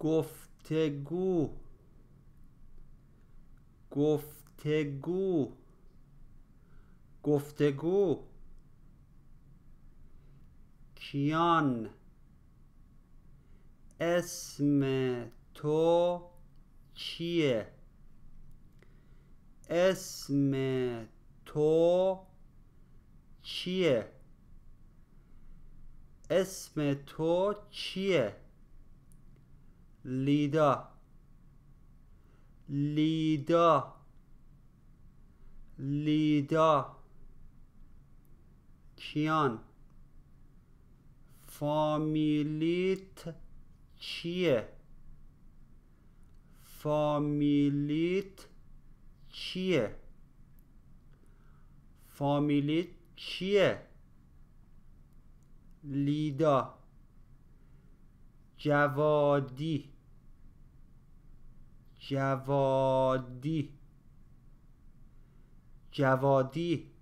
گفتگو گفتگو گفتگو کیان اسم تو چیه اسم تو چیه اسم تو چیه لیدا لیدا لیدا کیان فامیلیت چیه فامیلیت چیه فامیلیت چیه لیدا جوادی جوادی جوادی